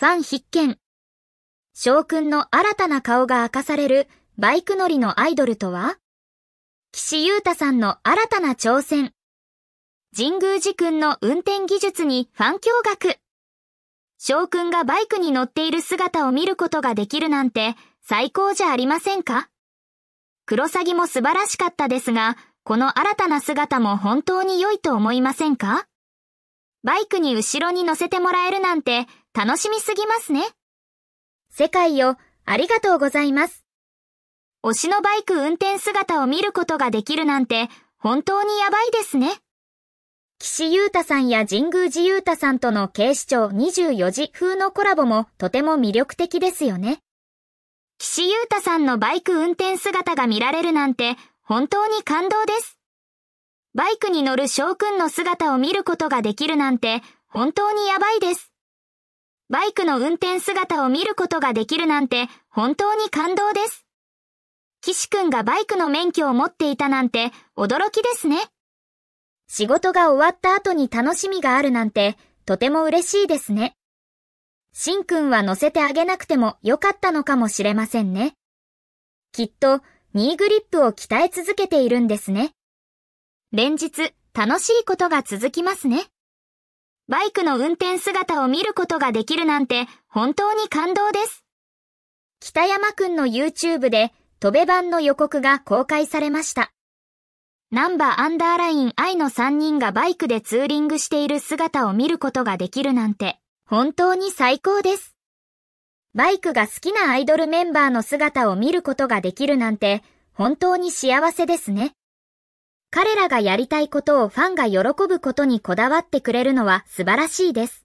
ファン必見。くんの新たな顔が明かされるバイク乗りのアイドルとは岸優太さんの新たな挑戦。神宮寺くんの運転技術にファン驚愕。く君がバイクに乗っている姿を見ることができるなんて最高じゃありませんかクロサギも素晴らしかったですが、この新たな姿も本当に良いと思いませんかバイクに後ろに乗せてもらえるなんて楽しみすぎますね。世界をありがとうございます。推しのバイク運転姿を見ることができるなんて本当にやばいですね。岸優太さんや神宮寺優太さんとの警視庁24時風のコラボもとても魅力的ですよね。岸優太さんのバイク運転姿が見られるなんて本当に感動です。バイクに乗る翔くんの姿を見ることができるなんて本当にやばいです。バイクの運転姿を見ることができるなんて本当に感動です。岸くんがバイクの免許を持っていたなんて驚きですね。仕事が終わった後に楽しみがあるなんてとても嬉しいですね。しんくんは乗せてあげなくてもよかったのかもしれませんね。きっと、ニーグリップを鍛え続けているんですね。連日、楽しいことが続きますね。バイクの運転姿を見ることができるなんて本当に感動です。北山くんの YouTube で、飛べ版の予告が公開されました。ナンバーアンダーライン I の3人がバイクでツーリングしている姿を見ることができるなんて、本当に最高です。バイクが好きなアイドルメンバーの姿を見ることができるなんて、本当に幸せですね。彼らがやりたいことをファンが喜ぶことにこだわってくれるのは素晴らしいです。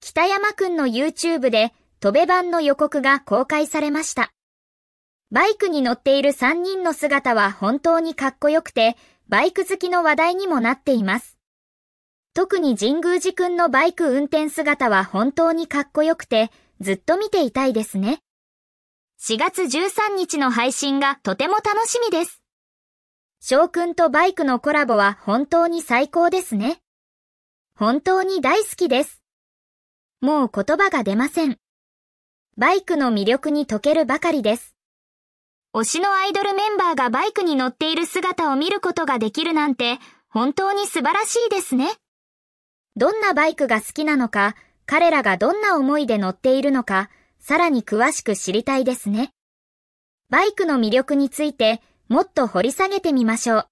北山くんの YouTube で、飛べ版の予告が公開されました。バイクに乗っている3人の姿は本当にかっこよくて、バイク好きの話題にもなっています。特に神宮寺くんのバイク運転姿は本当にかっこよくて、ずっと見ていたいですね。4月13日の配信がとても楽しみです。翔くんとバイクのコラボは本当に最高ですね。本当に大好きです。もう言葉が出ません。バイクの魅力に溶けるばかりです。推しのアイドルメンバーがバイクに乗っている姿を見ることができるなんて本当に素晴らしいですね。どんなバイクが好きなのか、彼らがどんな思いで乗っているのか、さらに詳しく知りたいですね。バイクの魅力についてもっと掘り下げてみましょう。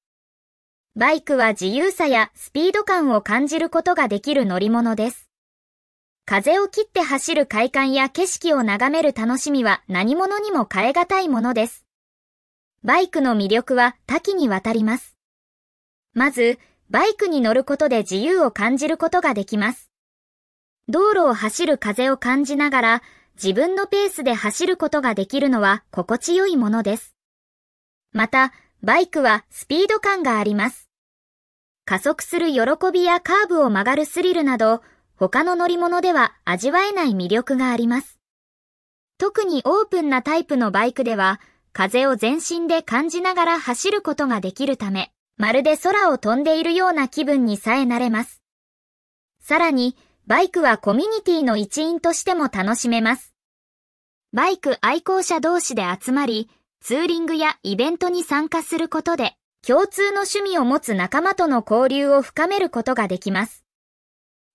バイクは自由さやスピード感を感じることができる乗り物です。風を切って走る快感や景色を眺める楽しみは何者にも変え難いものです。バイクの魅力は多岐にわたります。まず、バイクに乗ることで自由を感じることができます。道路を走る風を感じながら自分のペースで走ることができるのは心地よいものです。また、バイクはスピード感があります。加速する喜びやカーブを曲がるスリルなど、他の乗り物では味わえない魅力があります。特にオープンなタイプのバイクでは、風を全身で感じながら走ることができるため、まるで空を飛んでいるような気分にさえなれます。さらに、バイクはコミュニティの一員としても楽しめます。バイク愛好者同士で集まり、ツーリングやイベントに参加することで、共通の趣味を持つ仲間との交流を深めることができます。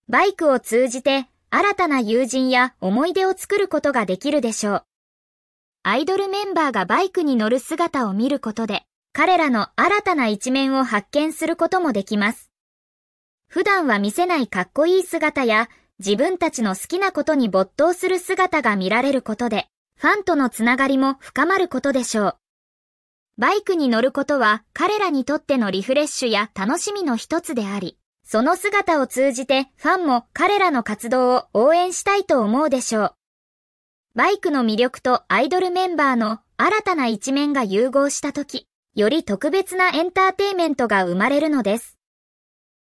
バイクを通じて新たな友人や思い出を作ることができるでしょう。アイドルメンバーがバイクに乗る姿を見ることで、彼らの新たな一面を発見することもできます。普段は見せないかっこいい姿や、自分たちの好きなことに没頭する姿が見られることで、ファンとのつながりも深まることでしょう。バイクに乗ることは彼らにとってのリフレッシュや楽しみの一つであり、その姿を通じてファンも彼らの活動を応援したいと思うでしょう。バイクの魅力とアイドルメンバーの新たな一面が融合した時、より特別なエンターテイメントが生まれるのです。